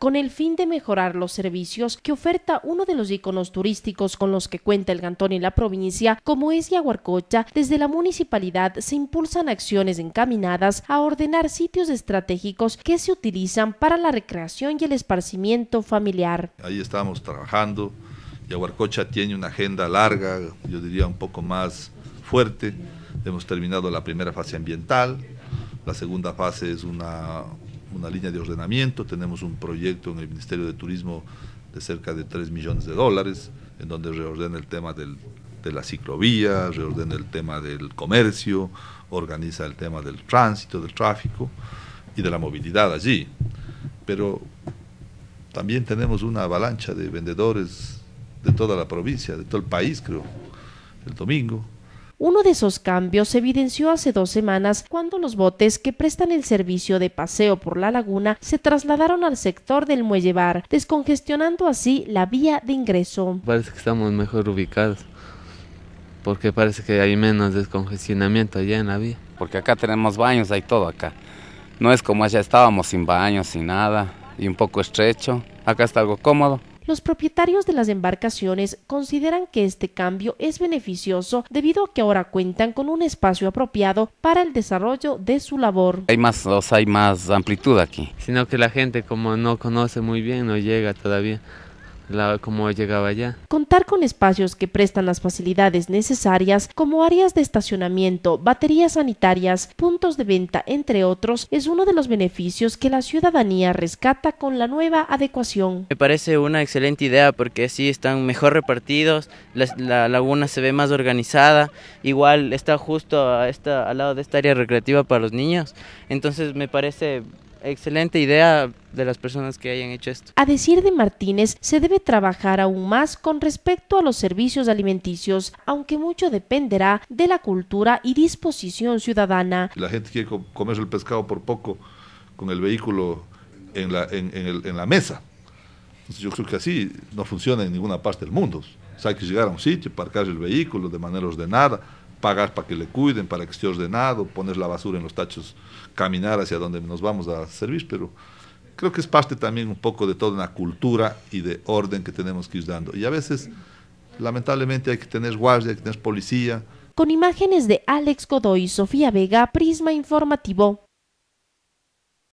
con el fin de mejorar los servicios que oferta uno de los iconos turísticos con los que cuenta el cantón y la provincia, como es Yaguarcocha, desde la municipalidad se impulsan acciones encaminadas a ordenar sitios estratégicos que se utilizan para la recreación y el esparcimiento familiar. Ahí estamos trabajando. Yaguarcocha tiene una agenda larga, yo diría un poco más fuerte. Hemos terminado la primera fase ambiental. La segunda fase es una una línea de ordenamiento, tenemos un proyecto en el Ministerio de Turismo de cerca de 3 millones de dólares, en donde reordena el tema de la ciclovía, reordena el tema del comercio, organiza el tema del tránsito, del tráfico y de la movilidad allí. Pero también tenemos una avalancha de vendedores de toda la provincia, de todo el país, creo, el domingo, uno de esos cambios se evidenció hace dos semanas cuando los botes que prestan el servicio de paseo por la laguna se trasladaron al sector del muelle descongestionando así la vía de ingreso. Parece que estamos mejor ubicados porque parece que hay menos descongestionamiento allá en la vía. Porque acá tenemos baños, hay todo acá. No es como allá estábamos sin baños, sin nada, y un poco estrecho. Acá está algo cómodo. Los propietarios de las embarcaciones consideran que este cambio es beneficioso debido a que ahora cuentan con un espacio apropiado para el desarrollo de su labor. Hay más, hay más amplitud aquí. Sino que la gente como no conoce muy bien no llega todavía la, como llegaba allá. Contar con espacios que prestan las facilidades necesarias como áreas de estacionamiento, baterías sanitarias, puntos de venta, entre otros, es uno de los beneficios que la ciudadanía rescata con la nueva adecuación. Me parece una excelente idea porque así están mejor repartidos, la, laguna se ve más organizada, igual está justo a al lado de esta área recreativa para los niños, entonces me parece excelente idea de las personas que hayan hecho esto. A decir de Martínez, se debe trabajar aún más con respecto a los servicios alimenticios, aunque mucho dependerá de la cultura y disposición ciudadana. La gente quiere comer el pescado por poco con el vehículo en la, en, la mesa. yo creo que así no funciona en ninguna parte del mundo. hay que llegar a un sitio, parcar el vehículo de manera ordenada, pagar para que le cuiden, para que esté ordenado, poner la basura en los tachos, caminar hacia donde nos vamos a servir, pero creo que es parte también un poco de toda una cultura y de orden que tenemos que ir dando. Y a veces, lamentablemente, hay que tener guardia, hay que tener policía. Con imágenes de Alex Godoy y Sofía Vega, Prisma Informativo.